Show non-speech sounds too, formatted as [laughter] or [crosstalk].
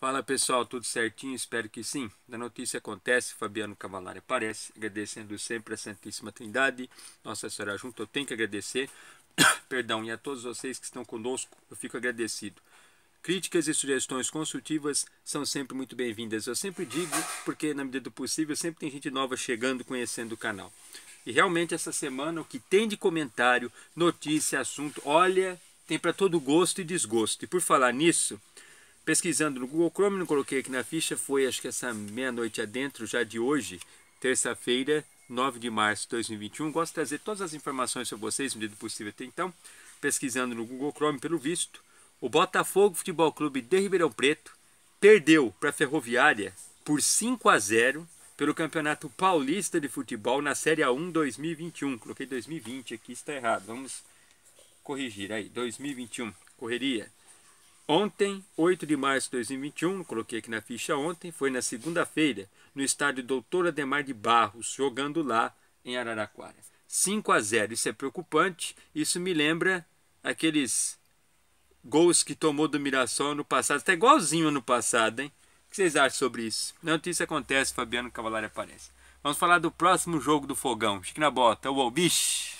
Fala pessoal, tudo certinho? Espero que sim. Na notícia acontece, Fabiano Cavalari aparece, agradecendo sempre a Santíssima Trindade, Nossa Senhora junto. Eu tenho que agradecer, [coughs] perdão, e a todos vocês que estão conosco, eu fico agradecido. Críticas e sugestões construtivas são sempre muito bem-vindas. Eu sempre digo, porque na medida do possível sempre tem gente nova chegando, conhecendo o canal. E realmente essa semana o que tem de comentário, notícia, assunto, olha, tem para todo gosto e desgosto. E por falar nisso, pesquisando no Google Chrome, não coloquei aqui na ficha, foi acho que essa meia-noite adentro já de hoje, terça-feira, 9 de março de 2021. Gosto de trazer todas as informações para vocês, no medida possível até então, pesquisando no Google Chrome, pelo visto. O Botafogo Futebol Clube de Ribeirão Preto perdeu para a Ferroviária por 5 a 0 pelo Campeonato Paulista de Futebol na Série A1 2021. Coloquei 2020 aqui, está errado. Vamos corrigir aí. 2021, correria. Ontem, 8 de março de 2021, coloquei aqui na ficha ontem, foi na segunda-feira, no estádio Doutor Ademar de Barros, jogando lá em Araraquara. 5 a 0, isso é preocupante, isso me lembra aqueles gols que tomou do Mirassol no passado, está igualzinho ano passado, hein? O que vocês acham sobre isso? Na notícia acontece, Fabiano Cavalari aparece. Vamos falar do próximo jogo do Fogão. que na bota, o Bicho!